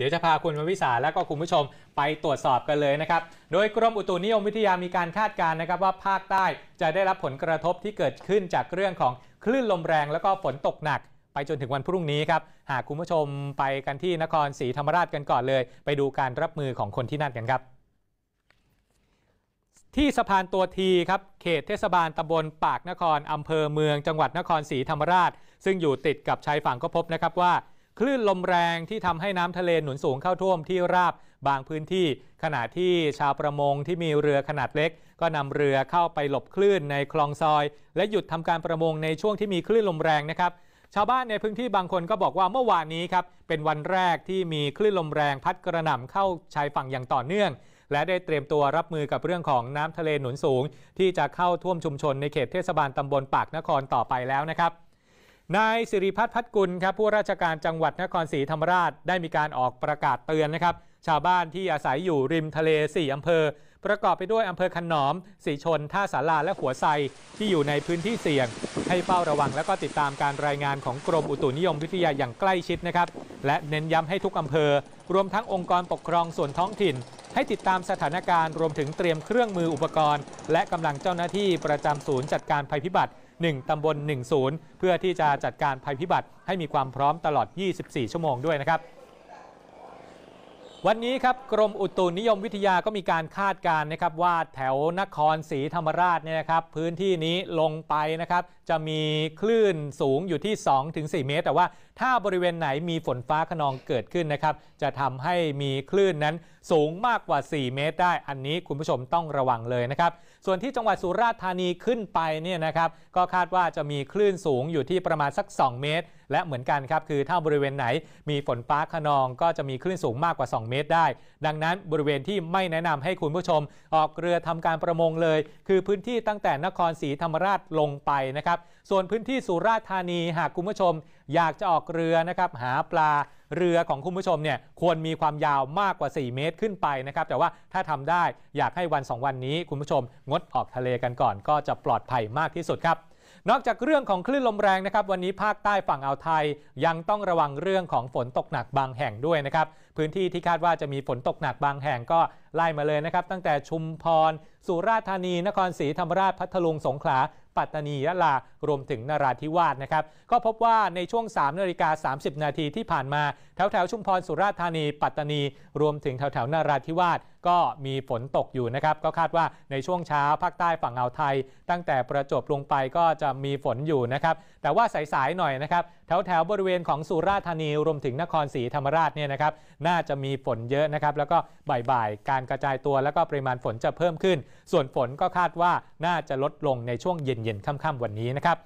ดี๋ยวจะพาคุณวิสาและก็คุณผู้ชมไปตรวจสอบกันเลยนะครับ โดยกรมอุตุนิยมวิทยามีการคาดการณ์นะครับ ว่าภาคใต้จะได้รับผลกระทบที่เกิดขึ้นจากเรื่องของคลื่นลมแรงแล้วก็ฝนตกหนักไปจนถึงวันพรุ่งนี้ครับ หากคุณผู้ชมไปกันที่นครศรีธรรมราชกันก่อนเลย ไปดูการรับมือของคนที่นั่นกันครับ ที่สะพานตัวทีครับเขตเทศบาลตำบล ปากนครอำเภอเมือง จังหวัดนครศรีธรรมราช ซึ่งอยู่ติดกับชายฝั่งก็พบนะครับว่าคลื่นลมแรงที่ทำให้น้ำทะเลหนุนสูงเข้าท่วมที่ราบบางพื้นที่ ขณะที่ชาวประมงที่มีเรือขนาดเล็ก ก็นำเรือเข้าไปหลบคลื่นในคลองซอย และหยุดทำการประมงในช่วงที่มีคลื่นลมแรงนะครับ ชาวบ้านในพื้นที่บางคนก็บอกว่าเมื่อวานนี้ครับ เป็นวันแรกที่มีคลื่นลมแรงพัดกระหน่ำเข้าชายฝั่งอย่างต่อเนื่อง และได้เตรียมตัวรับมือกับเรื่องของน้ำทะเลหนุนสูง ที่จะเข้าท่วมชุมชนในเขตเทศบาลตำบลปากนครต่อไปแล้วนะครับนายสิริพัฒน์พัฒกุลครับ ผู้ราชการจังหวัดนครศรีธรรมราชได้มีการออกประกาศเตือนนะครับ ชาวบ้านที่อาศัยอยู่ริมทะเล 4 อำเภอ ประกอบไปด้วยอำเภอขนอม สีชน ท่าสาราและหัวไซที่อยู่ในพื้นที่เสี่ยง ให้เฝ้าระวังและก็ติดตามการรายงานของกรมอุตุนิยมวิทยาอย่างใกล้ชิดนะครับและเน้นย้ำให้ทุกอำเภอ รวมทั้งองค์กรปกครองส่วนท้องถิ่น ให้ติดตามสถานการณ์รวมถึงเตรียมเครื่องมืออุปกรณ์ และกำลังเจ้าหน้าที่ประจำศูนย์จัดการภัยพิบัติ1ตำบล10 เพื่อที่จะจัดการภัยพิบัติ ให้มีความพร้อมตลอด 24 ชั่วโมงด้วยนะครับ วันนี้ครับกรมอุตุนิยมวิทยาก็มีการคาดการณ์นะครับ ว่าแถวนครศรีธรรมราชเนี่ยนะครับ พื้นที่นี้ลงไปนะครับ จะมีคลื่นสูงอยู่ที่ 2-4 เมตร แต่ว่าถ้าบริเวณไหนมีฝนฟ้าขนองเกิดขึ้นนะครับ จะทำให้มีคลื่นนั้นสูงมากกว่า 4 เมตร ได้อันนี้คุณผู้ชมต้องระวังเลยนะครับส่วนที่จังหวัดสุราษฎร์ธานีขึ้นไปเนี่ยนะครับก็คาดว่าจะมีคลื่นสูงอยู่ที่ประมาณสัก 2 เมตร และเหมือนกันครับคือถ้าบริเวณไหน มีฝนฟ้าขนองก็จะมีคลื่นสูงมากกว่า 2 เมตรได้ ดังนั้นบริเวณที่ไม่แนะนำให้คุณผู้ชม ออกเรือทำการประมงเลย คือพื้นที่ตั้งแต่นครศรีธรรมราชลงไปนะครับ ส่วนพื้นที่สุราษฎร์ธานี หากคุณผู้ชม อยากจะออกเรือนะครับหาปลาเรือของคุณผู้ชมเนี่ยควรมีความยาวมากกว่า 4 เมตรขึ้นไปนะครับ แต่ว่าถ้าทำได้อยากให้วัน 2 วันนี้ คุณผู้ชมงดออกทะเลกันก่อน ก็จะปลอดภัยมากที่สุดครับนอกจากเรื่องของคลื่นลมแรงนะครับวันนี้ภาคใต้ฝั่งอ่าวไทย ยังต้องระวังเรื่องของฝนตกหนักบางแห่งด้วยนะครับพื้นที่ที่คาดว่าจะมีฝนตกหนักบางแห่งก็ไล่มาเลยนะครับตั้งแต่ชุมพรสุราษฎร์ธานีนครศรีธรรมราชพัทลุงสงขลาปัตตานียะลารวมถึงนราธิวาสนะครับ ก็พบว่าในช่วง3นาฬิกา30 นาทีที่ผ่านมา แถวแถวชุมพรสุราษฎร์ธานี ปัตตานี รวมถึงแถวแถวนราธิวาสก็มีฝนตกอยู่นะครับ ก็คาดว่าในช่วงเช้าภาคใต้ฝั่งอ่าวไทย ตั้งแต่ประจวบลงไปก็จะมีฝนอยู่นะครับแต่ว่าสายๆหน่อยนะครับแถวแถวบริเวณของสุราษฎร์ธานีรวมถึงนครศรีธรรมราชเนี่ยนะครับน่าจะมีฝนเยอะนะครับ แล้วก็บ่ายๆ การกระจายตัวแล้วก็ปริมาณฝนจะเพิ่มขึ้น ส่วนฝนก็คาดว่าน่าจะลดลงในช่วงเย็นๆค่ำๆวันนี้นะครับ